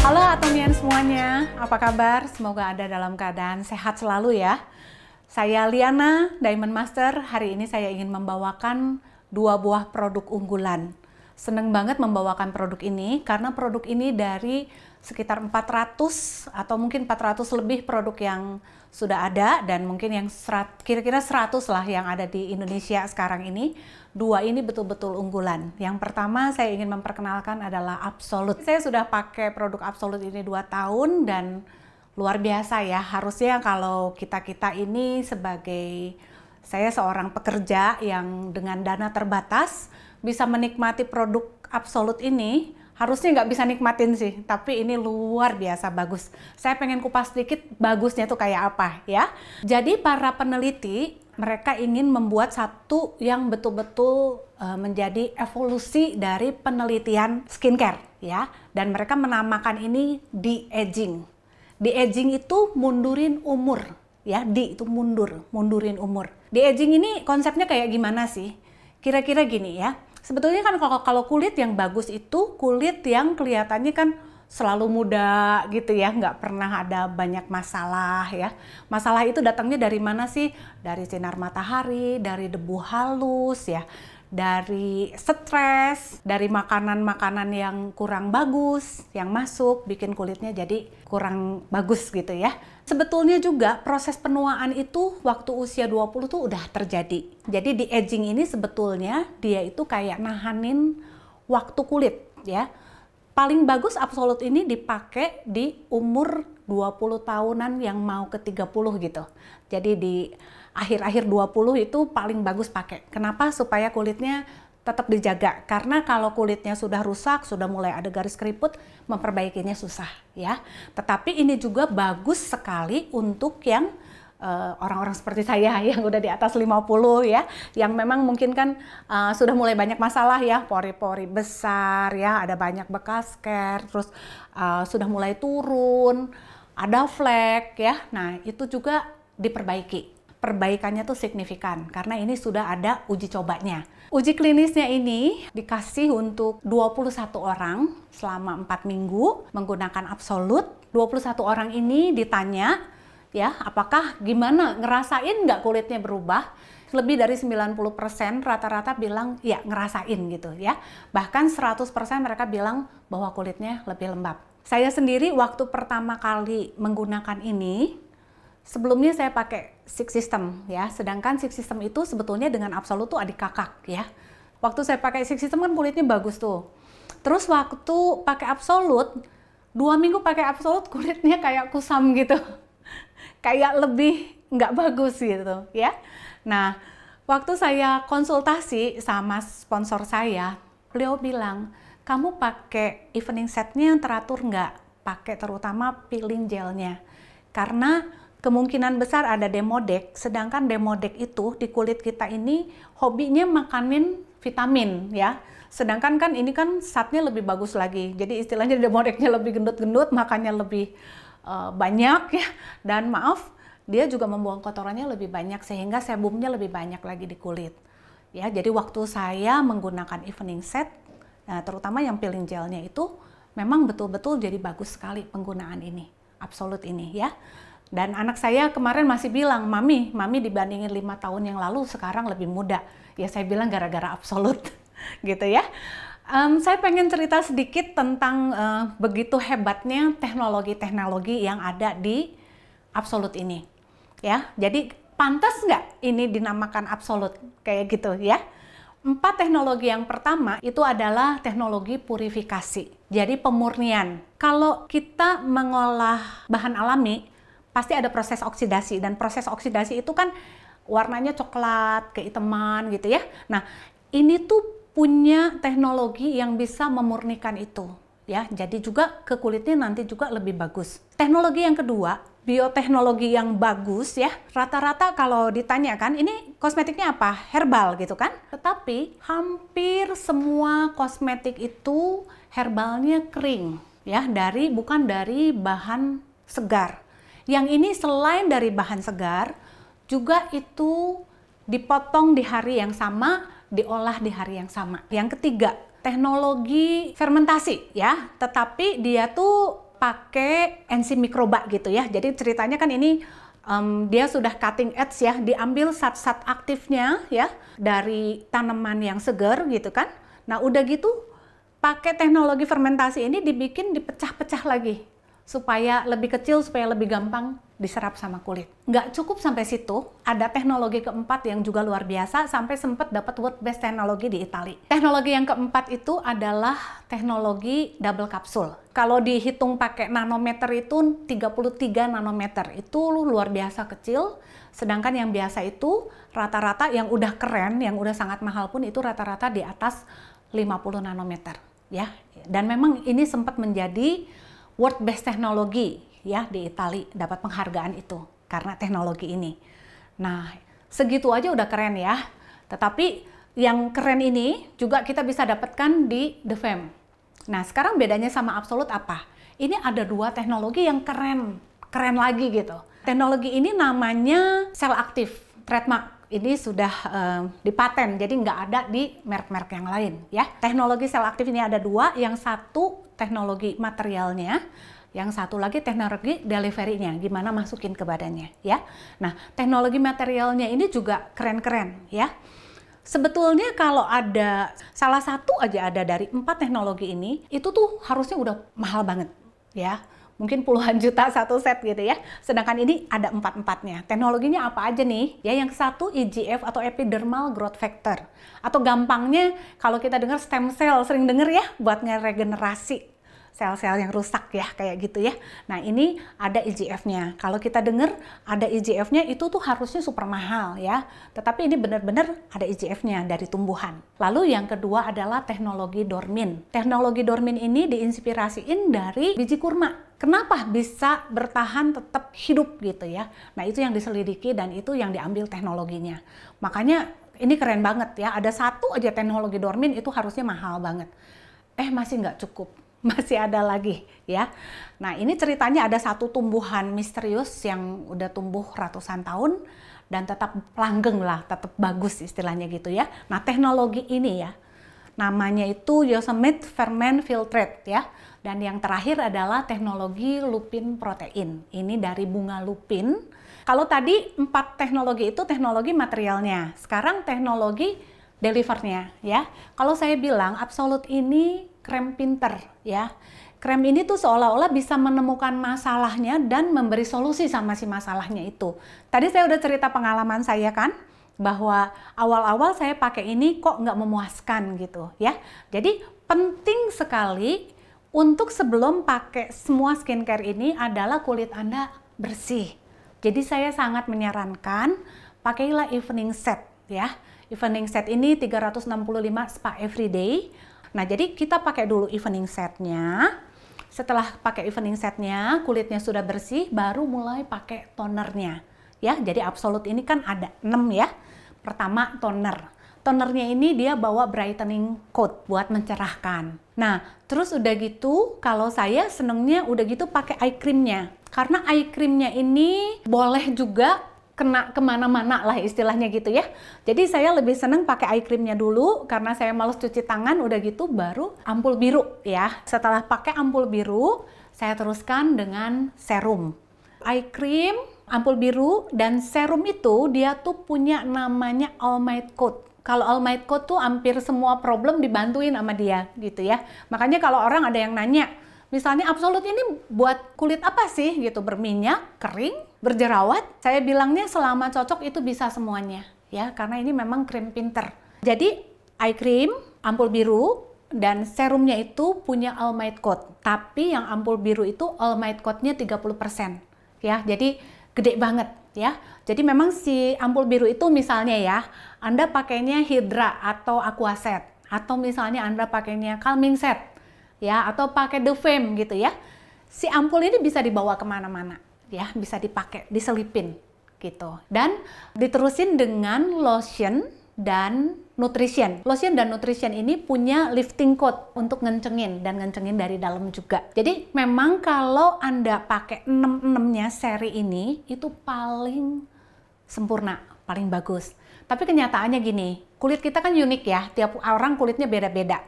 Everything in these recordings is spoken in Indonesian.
Halo atomian semuanya, apa kabar? Semoga ada dalam keadaan sehat selalu ya. Saya Liana, Diamond Master. Hari ini saya ingin membawakan dua buah produk unggulan seneng banget membawakan produk ini karena produk ini dari sekitar 400 atau mungkin 400 lebih produk yang sudah ada dan mungkin yang kira-kira 100 lah yang ada di Indonesia sekarang ini. Dua ini betul-betul unggulan. Yang pertama saya ingin memperkenalkan adalah Absolut. Saya sudah pakai produk Absolut ini dua tahun dan luar biasa ya. Harusnya kalau kita-kita ini sebagai saya seorang pekerja yang dengan dana terbatas bisa menikmati produk absolut ini harusnya nggak bisa nikmatin sih, tapi ini luar biasa bagus. Saya pengen kupas sedikit bagusnya tuh kayak apa ya. Jadi para peneliti mereka ingin membuat satu yang betul-betul e, menjadi evolusi dari penelitian skincare ya dan mereka menamakan ini de aging. De aging itu mundurin umur ya, di itu mundur, mundurin umur. De aging ini konsepnya kayak gimana sih? Kira-kira gini ya sebetulnya kan kalau kalau kulit yang bagus itu kulit yang kelihatannya kan selalu muda gitu ya, nggak pernah ada banyak masalah ya. Masalah itu datangnya dari mana sih? Dari sinar matahari, dari debu halus ya, dari stres, dari makanan-makanan yang kurang bagus, yang masuk, bikin kulitnya jadi kurang bagus gitu ya. Sebetulnya juga proses penuaan itu waktu usia 20 tuh udah terjadi. Jadi di aging ini sebetulnya dia itu kayak nahanin waktu kulit ya. Paling bagus absolut ini dipakai di umur 20 tahunan yang mau ke 30 gitu. Jadi di akhir-akhir 20 itu paling bagus pakai. Kenapa? Supaya kulitnya tetap dijaga karena kalau kulitnya sudah rusak, sudah mulai ada garis keriput, memperbaikinya susah ya. Tetapi ini juga bagus sekali untuk yang eh, orang-orang uh, seperti saya yang udah di atas 50 ya, yang memang mungkin kan uh, sudah mulai banyak masalah ya, pori-pori besar ya, ada banyak bekas care, terus uh, sudah mulai turun, ada flek ya. Nah, itu juga diperbaiki perbaikannya tuh signifikan karena ini sudah ada uji cobanya. Uji klinisnya ini dikasih untuk 21 orang selama 4 minggu menggunakan absolut. 21 orang ini ditanya ya apakah gimana ngerasain nggak kulitnya berubah? lebih dari 90% rata-rata bilang ya ngerasain gitu ya. Bahkan 100% mereka bilang bahwa kulitnya lebih lembab. Saya sendiri waktu pertama kali menggunakan ini, sebelumnya saya pakai six system ya. Sedangkan six system itu sebetulnya dengan absolut tuh adik kakak ya. Waktu saya pakai six system kan kulitnya bagus tuh. Terus waktu pakai absolut, dua minggu pakai absolut kulitnya kayak kusam gitu. kayak lebih nggak bagus gitu ya. Nah, waktu saya konsultasi sama sponsor saya, beliau bilang, kamu pakai evening setnya yang teratur nggak? Pakai terutama peeling gelnya. Karena kemungkinan besar ada demodek, sedangkan demodek itu di kulit kita ini hobinya makanin vitamin ya. Sedangkan kan ini kan satnya lebih bagus lagi. Jadi istilahnya demodeknya lebih gendut-gendut, makannya lebih uh, banyak ya. Dan maaf, dia juga membuang kotorannya lebih banyak sehingga sebumnya lebih banyak lagi di kulit. Ya, jadi waktu saya menggunakan evening set, nah, terutama yang peeling gelnya itu memang betul-betul jadi bagus sekali penggunaan ini, absolut ini ya. Dan anak saya kemarin masih bilang, mami, mami dibandingin lima tahun yang lalu sekarang lebih muda. Ya saya bilang gara-gara absolut, gitu ya. Um, saya pengen cerita sedikit tentang uh, begitu hebatnya teknologi-teknologi yang ada di absolut ini. Ya, jadi pantas nggak ini dinamakan absolut kayak gitu ya? Empat teknologi yang pertama itu adalah teknologi purifikasi, jadi pemurnian. Kalau kita mengolah bahan alami, pasti ada proses oksidasi dan proses oksidasi itu kan warnanya coklat, kehitaman gitu ya. Nah, ini tuh punya teknologi yang bisa memurnikan itu ya. Jadi juga ke kulitnya nanti juga lebih bagus. Teknologi yang kedua, bioteknologi yang bagus ya. Rata-rata kalau ditanya kan, ini kosmetiknya apa? Herbal gitu kan. Tetapi hampir semua kosmetik itu herbalnya kering ya, dari bukan dari bahan segar yang ini selain dari bahan segar, juga itu dipotong di hari yang sama, diolah di hari yang sama. Yang ketiga, teknologi fermentasi ya, tetapi dia tuh pakai enzim mikroba gitu ya. Jadi ceritanya kan ini um, dia sudah cutting edge ya, diambil sat-sat aktifnya ya dari tanaman yang segar gitu kan. Nah udah gitu pakai teknologi fermentasi ini dibikin dipecah-pecah lagi supaya lebih kecil, supaya lebih gampang diserap sama kulit. Nggak cukup sampai situ, ada teknologi keempat yang juga luar biasa sampai sempat dapat World Best teknologi di Italia. Teknologi yang keempat itu adalah teknologi double kapsul. Kalau dihitung pakai nanometer itu 33 nanometer, itu luar biasa kecil. Sedangkan yang biasa itu rata-rata yang udah keren, yang udah sangat mahal pun itu rata-rata di atas 50 nanometer. ya. Dan memang ini sempat menjadi World Best Technology ya di Itali dapat penghargaan itu karena teknologi ini. Nah, segitu aja udah keren ya. Tetapi yang keren ini juga kita bisa dapatkan di The Fam. Nah, sekarang bedanya sama Absolut apa? Ini ada dua teknologi yang keren, keren lagi gitu. Teknologi ini namanya sel aktif, trademark ini sudah uh, dipaten, jadi nggak ada di merek-merek yang lain ya. Teknologi sel aktif ini ada dua, yang satu teknologi materialnya, yang satu lagi teknologi deliverynya, gimana masukin ke badannya ya. Nah teknologi materialnya ini juga keren-keren ya. Sebetulnya kalau ada salah satu aja ada dari empat teknologi ini, itu tuh harusnya udah mahal banget ya mungkin puluhan juta satu set gitu ya. Sedangkan ini ada empat-empatnya. Teknologinya apa aja nih? Ya yang satu IGF e atau epidermal growth factor. Atau gampangnya kalau kita dengar stem cell, sering dengar ya buat ngeregenerasi sel-sel yang rusak ya kayak gitu ya. Nah ini ada IGF-nya. E Kalau kita dengar ada IGF-nya e itu tuh harusnya super mahal ya. Tetapi ini benar-benar ada IGF-nya e dari tumbuhan. Lalu yang kedua adalah teknologi dormin. Teknologi dormin ini diinspirasiin dari biji kurma kenapa bisa bertahan tetap hidup gitu ya. Nah itu yang diselidiki dan itu yang diambil teknologinya. Makanya ini keren banget ya, ada satu aja teknologi dormin itu harusnya mahal banget. Eh masih nggak cukup, masih ada lagi ya. Nah ini ceritanya ada satu tumbuhan misterius yang udah tumbuh ratusan tahun dan tetap langgeng lah, tetap bagus istilahnya gitu ya. Nah teknologi ini ya, namanya itu Yosemite Ferment Filtrate ya. Dan yang terakhir adalah teknologi lupin protein. Ini dari bunga lupin. Kalau tadi empat teknologi itu teknologi materialnya, sekarang teknologi delivernya ya. Kalau saya bilang absolut ini krem pinter ya. Krem ini tuh seolah-olah bisa menemukan masalahnya dan memberi solusi sama si masalahnya itu. Tadi saya udah cerita pengalaman saya kan bahwa awal-awal saya pakai ini kok nggak memuaskan gitu ya. Jadi penting sekali untuk sebelum pakai semua skincare ini adalah kulit Anda bersih. Jadi saya sangat menyarankan pakailah evening set ya. Evening set ini 365 spa everyday Nah, jadi kita pakai dulu evening setnya. Setelah pakai evening setnya, kulitnya sudah bersih, baru mulai pakai tonernya. Ya, jadi absolut ini kan ada 6 ya. Pertama, toner. Tonernya ini dia bawa brightening coat buat mencerahkan. Nah, terus udah gitu, kalau saya senengnya udah gitu pakai eye creamnya. Karena eye creamnya ini boleh juga kena kemana-mana lah istilahnya gitu ya. Jadi saya lebih seneng pakai eye creamnya dulu karena saya males cuci tangan udah gitu baru ampul biru ya. Setelah pakai ampul biru saya teruskan dengan serum. Eye cream, ampul biru dan serum itu dia tuh punya namanya All Might Coat kalau All Might Code tuh hampir semua problem dibantuin sama dia gitu ya. Makanya kalau orang ada yang nanya, misalnya absolut ini buat kulit apa sih gitu, berminyak, kering, berjerawat, saya bilangnya selama cocok itu bisa semuanya ya karena ini memang krim pinter. Jadi eye cream, ampul biru, dan serumnya itu punya All Might Coat. Tapi yang ampul biru itu All Might Coatnya 30%. Ya, jadi gede banget ya. Jadi memang si ampul biru itu misalnya ya, Anda pakainya Hydra atau Aquaset atau misalnya Anda pakainya Calming Set ya atau pakai The Fame gitu ya. Si ampul ini bisa dibawa kemana-mana ya bisa dipakai diselipin gitu dan diterusin dengan lotion dan nutrition. Lotion dan nutrition ini punya lifting coat untuk ngencengin dan ngencengin dari dalam juga. Jadi memang kalau Anda pakai 6-6-nya seri ini itu paling sempurna, paling bagus. Tapi kenyataannya gini, kulit kita kan unik ya, tiap orang kulitnya beda-beda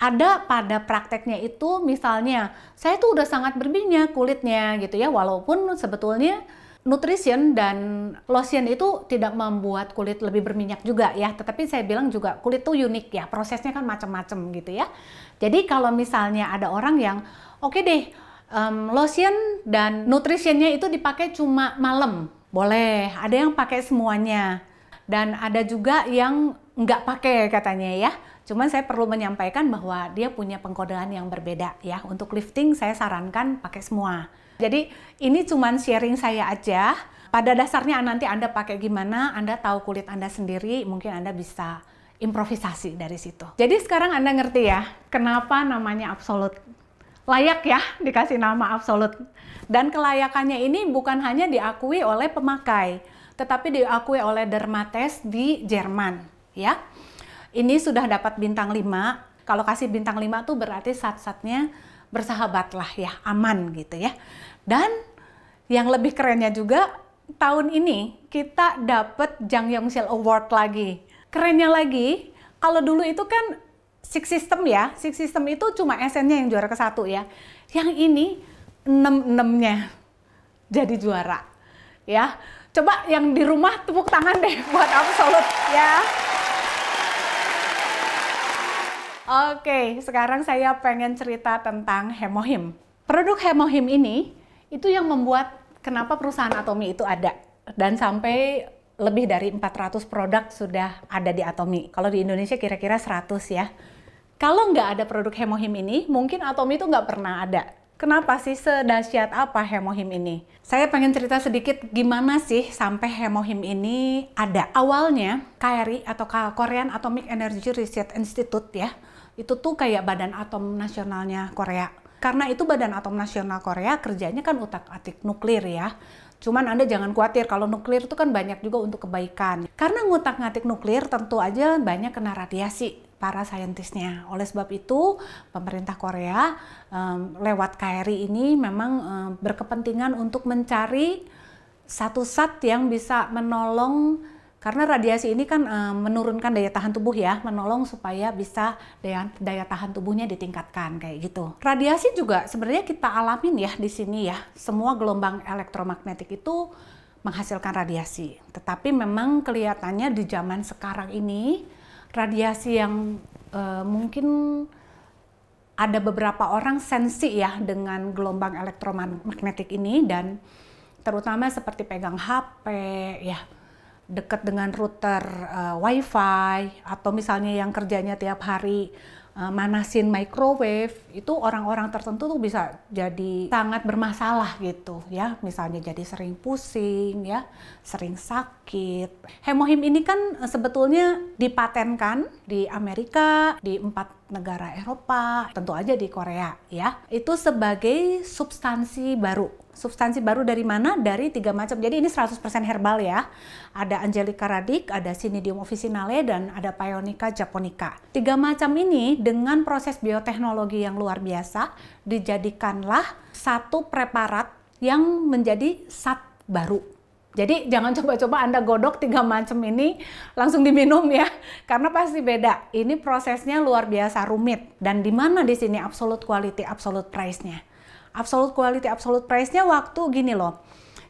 ada pada prakteknya itu misalnya saya tuh udah sangat berminyak kulitnya gitu ya walaupun sebetulnya nutrition dan lotion itu tidak membuat kulit lebih berminyak juga ya tetapi saya bilang juga kulit tuh unik ya prosesnya kan macam-macam gitu ya jadi kalau misalnya ada orang yang oke okay deh um, lotion dan nutritionnya itu dipakai cuma malam boleh ada yang pakai semuanya dan ada juga yang nggak pakai katanya ya Cuman saya perlu menyampaikan bahwa dia punya pengkodean yang berbeda ya. Untuk lifting saya sarankan pakai semua. Jadi ini cuman sharing saya aja. Pada dasarnya nanti Anda pakai gimana, Anda tahu kulit Anda sendiri, mungkin Anda bisa improvisasi dari situ. Jadi sekarang Anda ngerti ya, kenapa namanya absolut layak ya dikasih nama absolut. Dan kelayakannya ini bukan hanya diakui oleh pemakai, tetapi diakui oleh dermates di Jerman, ya ini sudah dapat bintang 5. Kalau kasih bintang 5 tuh berarti sat-satnya bersahabat lah ya, aman gitu ya. Dan yang lebih kerennya juga tahun ini kita dapat Jang Yongsil Award lagi. Kerennya lagi, kalau dulu itu kan Six System ya, Six System itu cuma SN-nya yang juara ke satu ya. Yang ini enam-enamnya jadi juara ya. Coba yang di rumah tepuk tangan deh buat Absolut ya. Oke, sekarang saya pengen cerita tentang hemohim. Produk hemohim ini itu yang membuat kenapa perusahaan Atomi itu ada dan sampai lebih dari 400 produk sudah ada di Atomi. Kalau di Indonesia kira-kira 100 ya. Kalau nggak ada produk hemohim ini, mungkin Atomi itu nggak pernah ada. Kenapa sih sedahsyat apa hemohim ini? Saya pengen cerita sedikit gimana sih sampai hemohim ini ada. Awalnya KRI atau Korean Atomic Energy Research Institute ya, itu tuh kayak badan atom nasionalnya Korea. Karena itu badan atom nasional Korea kerjanya kan utak-atik nuklir ya. Cuman Anda jangan khawatir kalau nuklir itu kan banyak juga untuk kebaikan. Karena ngutak-ngatik nuklir tentu aja banyak kena radiasi para saintisnya. Oleh sebab itu, pemerintah Korea um, lewat KRI ini memang um, berkepentingan untuk mencari satu sat yang bisa menolong karena radiasi ini kan e, menurunkan daya tahan tubuh ya, menolong supaya bisa daya daya tahan tubuhnya ditingkatkan kayak gitu. Radiasi juga sebenarnya kita alamin ya di sini ya. Semua gelombang elektromagnetik itu menghasilkan radiasi. Tetapi memang kelihatannya di zaman sekarang ini radiasi yang e, mungkin ada beberapa orang sensi ya dengan gelombang elektromagnetik ini dan terutama seperti pegang HP ya dekat dengan router uh, WiFi atau misalnya yang kerjanya tiap hari uh, manasin microwave itu orang-orang tertentu tuh bisa jadi sangat bermasalah gitu ya misalnya jadi sering pusing ya sering sakit hemohim ini kan eh, sebetulnya dipatenkan di Amerika di empat negara Eropa, tentu aja di Korea ya. Itu sebagai substansi baru. Substansi baru dari mana? Dari tiga macam. Jadi ini 100% herbal ya. Ada Angelica Radix, ada Cynidium officinale, dan ada Pionica japonica. Tiga macam ini dengan proses bioteknologi yang luar biasa dijadikanlah satu preparat yang menjadi sat baru jadi jangan coba-coba Anda godok tiga macam ini langsung diminum ya, karena pasti beda. Ini prosesnya luar biasa rumit. Dan di mana di sini absolute quality, absolute price-nya? Absolute quality, absolute price-nya waktu gini loh.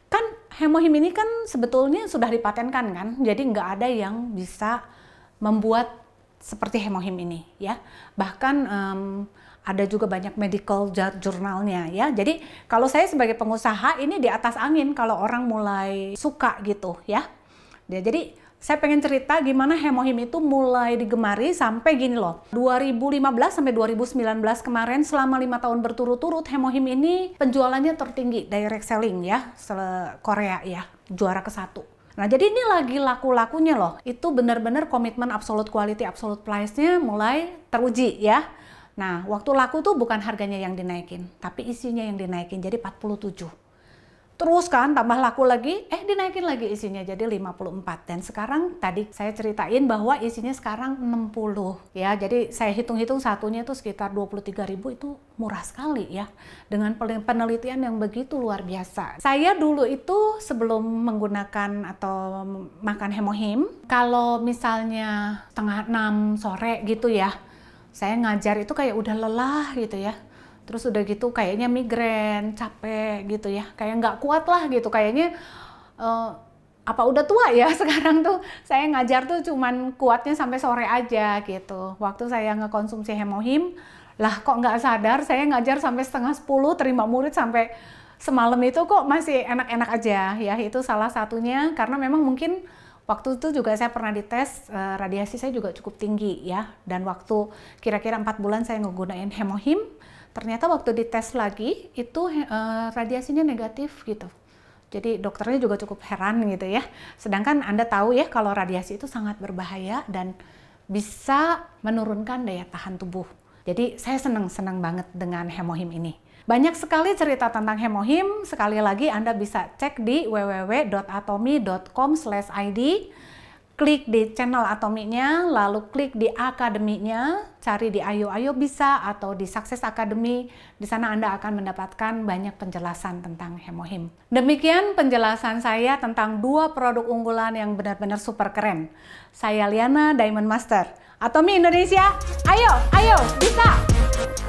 Kan hemohim ini kan sebetulnya sudah dipatenkan kan, jadi nggak ada yang bisa membuat seperti hemohim ini ya. Bahkan um, ada juga banyak medical jurnalnya ya. Jadi kalau saya sebagai pengusaha ini di atas angin kalau orang mulai suka gitu ya. ya jadi saya pengen cerita gimana hemohim itu mulai digemari sampai gini loh. 2015 sampai 2019 kemarin selama lima tahun berturut-turut hemohim ini penjualannya tertinggi direct selling ya Korea ya juara ke satu. Nah, jadi ini lagi laku-lakunya loh. Itu benar-benar komitmen absolute quality, absolute price-nya mulai teruji ya. Nah, waktu laku tuh bukan harganya yang dinaikin, tapi isinya yang dinaikin jadi 47. Terus kan tambah laku lagi, eh dinaikin lagi isinya jadi 54. Dan sekarang tadi saya ceritain bahwa isinya sekarang 60. Ya, jadi saya hitung-hitung satunya itu sekitar 23 ribu itu murah sekali ya. Dengan penelitian yang begitu luar biasa. Saya dulu itu sebelum menggunakan atau makan hemohim, kalau misalnya setengah 6 sore gitu ya, saya ngajar itu kayak udah lelah gitu ya terus udah gitu kayaknya migrain capek gitu ya kayak nggak kuat lah gitu kayaknya uh, apa udah tua ya sekarang tuh saya ngajar tuh cuman kuatnya sampai sore aja gitu waktu saya ngekonsumsi hemohim lah kok nggak sadar saya ngajar sampai setengah sepuluh terima murid sampai semalam itu kok masih enak-enak aja ya itu salah satunya karena memang mungkin Waktu itu juga saya pernah dites uh, radiasi saya juga cukup tinggi ya dan waktu kira-kira empat bulan saya menggunakan hemohim ternyata waktu dites lagi itu eh, radiasinya negatif gitu. Jadi dokternya juga cukup heran gitu ya. Sedangkan Anda tahu ya kalau radiasi itu sangat berbahaya dan bisa menurunkan daya tahan tubuh. Jadi saya senang-senang banget dengan hemohim ini. Banyak sekali cerita tentang hemohim, sekali lagi Anda bisa cek di www.atomi.com/id klik di channel Atominya, lalu klik di akademinya, cari di Ayo Ayo Bisa atau di sukses akademi Di sana Anda akan mendapatkan banyak penjelasan tentang hemohim. Demikian penjelasan saya tentang dua produk unggulan yang benar-benar super keren. Saya Liana Diamond Master, Atomi Indonesia. Ayo, ayo, bisa!